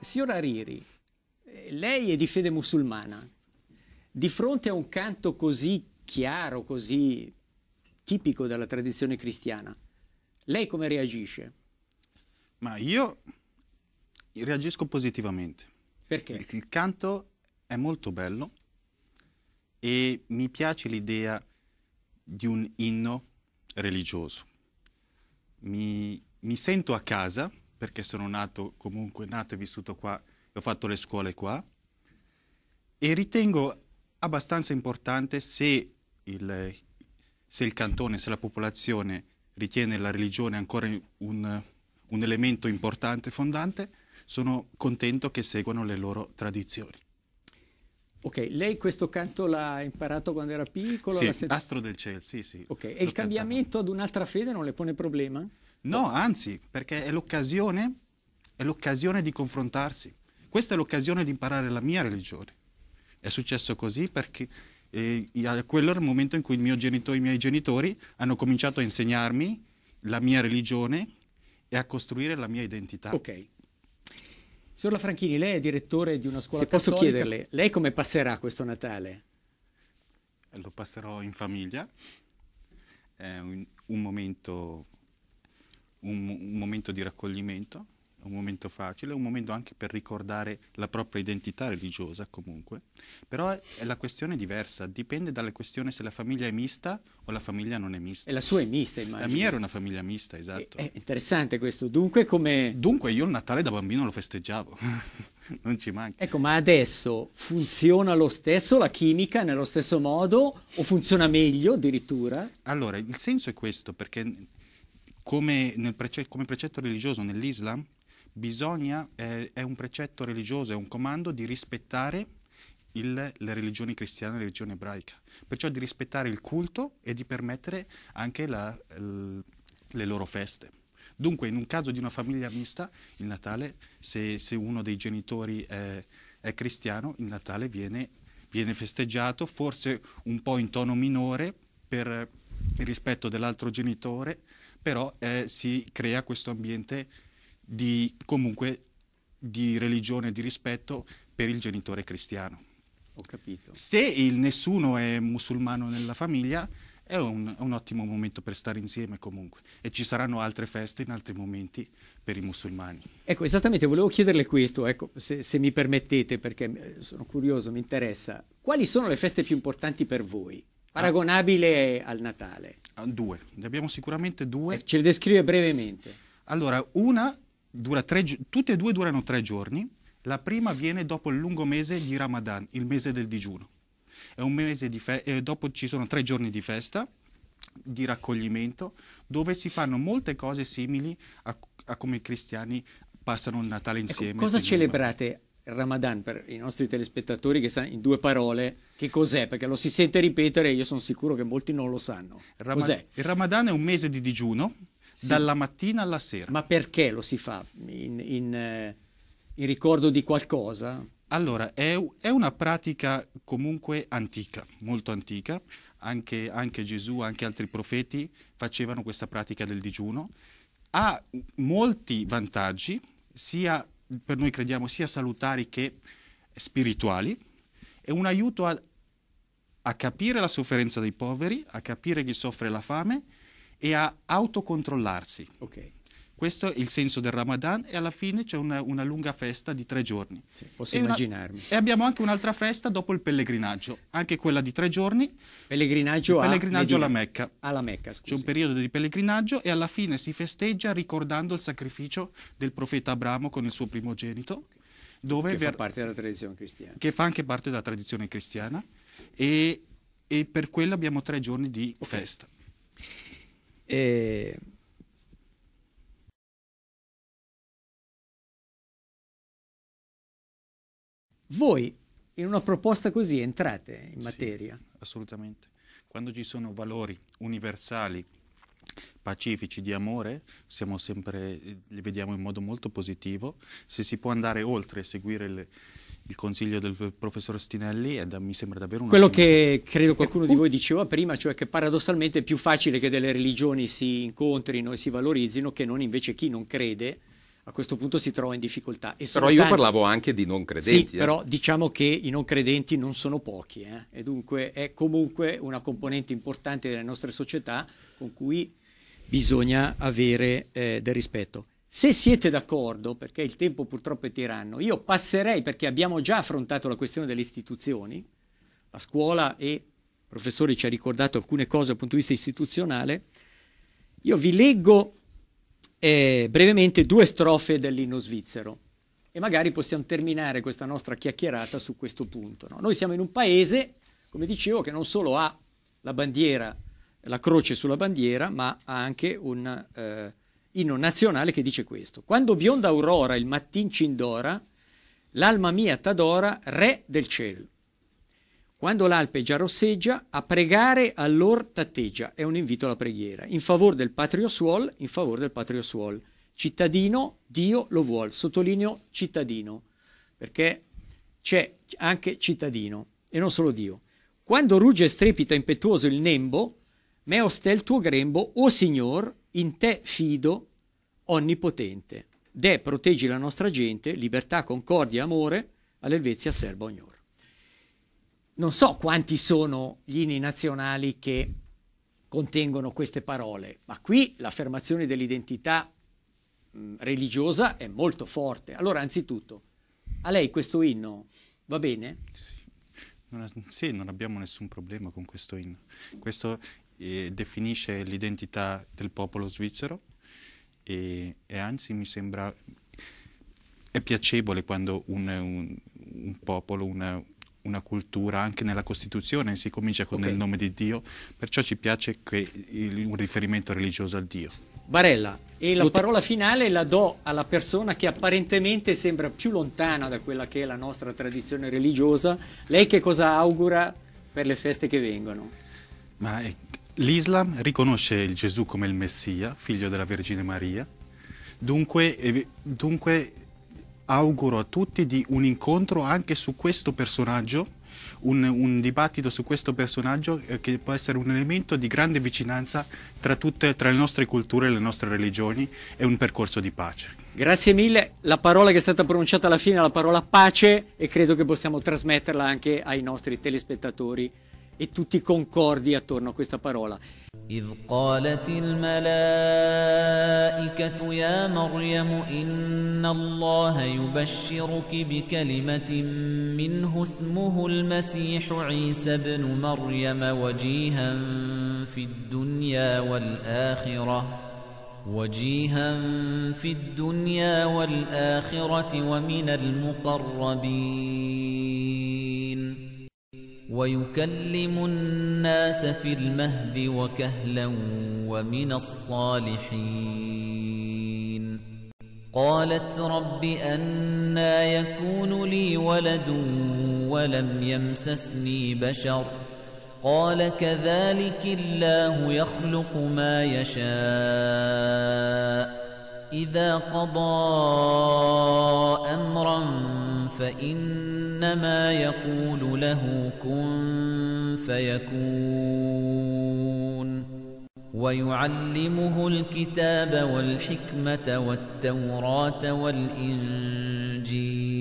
Signora Riri, lei è di fede musulmana. Di fronte a un canto così chiaro, così tipico della tradizione cristiana, lei come reagisce? Ma io reagisco positivamente. Perché? Il, il canto è molto bello e mi piace l'idea di un inno religioso. Mi, mi sento a casa perché sono nato comunque, nato e vissuto qua, ho fatto le scuole qua e ritengo abbastanza importante se il, se il cantone, se la popolazione ritiene la religione ancora un, un elemento importante, fondante, sono contento che seguano le loro tradizioni. Ok, lei questo canto l'ha imparato quando era piccolo? Sì, sent- Astro del Cielo, sì, sì. Ok, e il cantavo. cambiamento ad un'altra fede non le pone problema? No, anzi, perché è l'occasione, è l'occasione di confrontarsi. Questa è l'occasione di imparare la mia religione. È successo così perché eh, quello era il momento in cui genito, i miei genitori hanno cominciato a insegnarmi la mia religione e a costruire la mia identità. Ok. Signor Franchini, lei è direttore di una scuola Se cattolica. posso chiederle, lei come passerà questo Natale? Lo passerò in famiglia. È un, un momento un, un momento di raccoglimento, un momento facile, un momento anche per ricordare la propria identità religiosa comunque, però è, è la questione diversa, dipende dalla questione se la famiglia è mista o la famiglia non è mista. E la sua è mista, immagino. La mia era una famiglia mista, esatto. È, è interessante questo, dunque come... Dunque io il Natale da bambino lo festeggiavo, non ci manca. Ecco, ma adesso funziona lo stesso la chimica nello stesso modo o funziona meglio addirittura? Allora, il senso è questo, perché come, precetto, come precetto religioso nell'Islam bisogna, eh, è un precetto religioso, è un comando di rispettare il, la religione cristiana e la religione ebraica, perciò di rispettare il culto e di permettere anche la, le loro feste. Dunque, in un caso di una famiglia mista, il Natale, se, se uno dei genitori è, è, cristiano, il Natale viene, viene festeggiato, forse un po' in tono minore per il rispetto dell'altro genitore, però eh, si crea questo ambiente di, comunque di religione, di rispetto per il genitore cristiano. Ho capito. Se il nessuno è musulmano nella famiglia, è un, un, ottimo momento per stare insieme comunque e ci saranno altre feste in altri momenti per i musulmani. Ecco, esattamente, volevo chiederle questo, ecco, se, se, mi permettete, perché eh, sono curioso, mi interessa, quali sono le feste più importanti per voi, paragonabile ah. al Natale? Ah, due, ne abbiamo sicuramente due. Eh, ce le descrive brevemente. Allora, una dura tre, giorni, tutte e due durano tre giorni. La prima viene dopo il lungo mese di Ramadan, il mese del digiuno. È un mese di fe- eh, dopo ci sono tre giorni di festa, di raccoglimento, dove si fanno molte cose simili a, a come i cristiani passano il Natale ecco, insieme. Ecco, cosa celebrate il Ramadan per i nostri telespettatori che sanno in due parole che cos'è, perché lo si sente ripetere e io sono sicuro che molti non lo sanno. Rama- cos'è? Il Ramadan è un mese di digiuno sì. dalla mattina alla sera. Ma perché lo si fa? In, in, eh, in ricordo di qualcosa? Allora, è, è, una pratica comunque antica, molto antica. Anche, anche Gesù, anche altri profeti facevano questa pratica del digiuno. Ha molti vantaggi, sia per noi crediamo sia salutari che spirituali, è un aiuto a, a capire la sofferenza dei poveri, a capire chi soffre la fame e a autocontrollarsi. Okay. Questo è il senso del Ramadan e alla fine c'è una, una lunga festa di tre giorni. Sì, posso e immaginarmi. Una, e abbiamo anche un'altra festa dopo il pellegrinaggio, anche quella di tre giorni. Pellegrinaggio, pellegrinaggio alla Mecca. Alla Mecca, scusi. C'è un periodo di pellegrinaggio e alla fine si festeggia ricordando il sacrificio del profeta Abramo con il suo primogenito. Dove che ver- fa parte della tradizione cristiana. Che fa anche parte della tradizione cristiana e, e per quello abbiamo tre giorni di okay. festa. E eh, Voi in una proposta così entrate in materia? Sì, assolutamente. Quando ci sono valori universali, pacifici, di amore, siamo sempre, eh, li vediamo in modo molto positivo. Se si può andare oltre e seguire le, il consiglio del professor Stinelli è da, mi sembra davvero una... Quello che credo qualcuno di eh, voi diceva prima, cioè che paradossalmente è più facile che delle religioni si incontrino e si valorizzino che non invece chi non crede a questo punto si trova in difficoltà. E però io tanti. parlavo anche di non credenti. Sì, eh. però diciamo che i non credenti non sono pochi eh? e dunque è comunque una componente importante delle nostre società con cui bisogna avere eh, del rispetto. Se siete d'accordo, perché il tempo purtroppo è tiranno, io passerei, perché abbiamo già affrontato la questione delle istituzioni, la scuola e il professore ci ha ricordato alcune cose dal punto di vista istituzionale, io vi leggo eh, brevemente due strofe dell'inno svizzero e magari possiamo terminare questa nostra chiacchierata su questo punto. No? Noi siamo in un paese, come dicevo, che non solo ha la bandiera, la croce sulla bandiera, ma ha anche un eh, inno nazionale che dice questo. Quando bionda aurora il mattin c'indora, l'alma mia t'adora, re del cielo. Quando l'alpe già rosseggia, a pregare allor tatteggia. È un invito alla preghiera. In favore del patrio suol, in favore del patrio suol. Cittadino, Dio lo vuol. Sottolineo cittadino, perché c'è anche cittadino e non solo Dio. Quando rugge e strepita impetuoso il nembo, meoste il tuo grembo, o Signor, in te fido, onnipotente. De proteggi la nostra gente, libertà, concordia, amore, all'Elvezia serba ognor non so quanti sono gli inni nazionali che contengono queste parole, ma qui l'affermazione dell'identità mm, religiosa è molto forte. Allora, anzitutto, a lei questo inno va bene? Sì, non, sì, non abbiamo nessun problema con questo inno. Questo eh, definisce l'identità del popolo svizzero e, e, anzi mi sembra è piacevole quando un, un, un popolo, una, una cultura, anche nella Costituzione si comincia con okay. il nome di Dio, perciò ci piace il, un riferimento religioso al Dio. Barella, e la parola finale la do alla persona che apparentemente sembra più lontana da quella che è la nostra tradizione religiosa. Lei che cosa augura per le feste che vengono? Ma l'Islam riconosce il Gesù come il Messia, figlio della Vergine Maria, dunque, dunque auguro a tutti di un incontro anche su questo personaggio, un, un dibattito su questo personaggio eh, che può essere un elemento di grande vicinanza tra, tutte, tra le nostre culture e le nostre religioni e un percorso di pace. Grazie mille, la parola che è stata pronunciata alla fine è la parola pace e credo che possiamo trasmetterla anche ai nostri telespettatori. e tutti concordi attorno a questa parola. إذ قالت الملائكة يا مريم إن الله يبشرك بكلمة منه اسمه المسيح عيسى بن مريم وجيها في الدنيا والآخرة وجيها في الدنيا والآخرة ومن المقربين ويكلم الناس في المهد وكهلا ومن الصالحين قالت رب أنا يكون لي ولد ولم يمسسني بشر قال كذلك الله يخلق ما يشاء إذا قضى أمرا فإنما يقول له كن فيكون ويعلمه الكتاب والحكمة والتوراة والإنجيل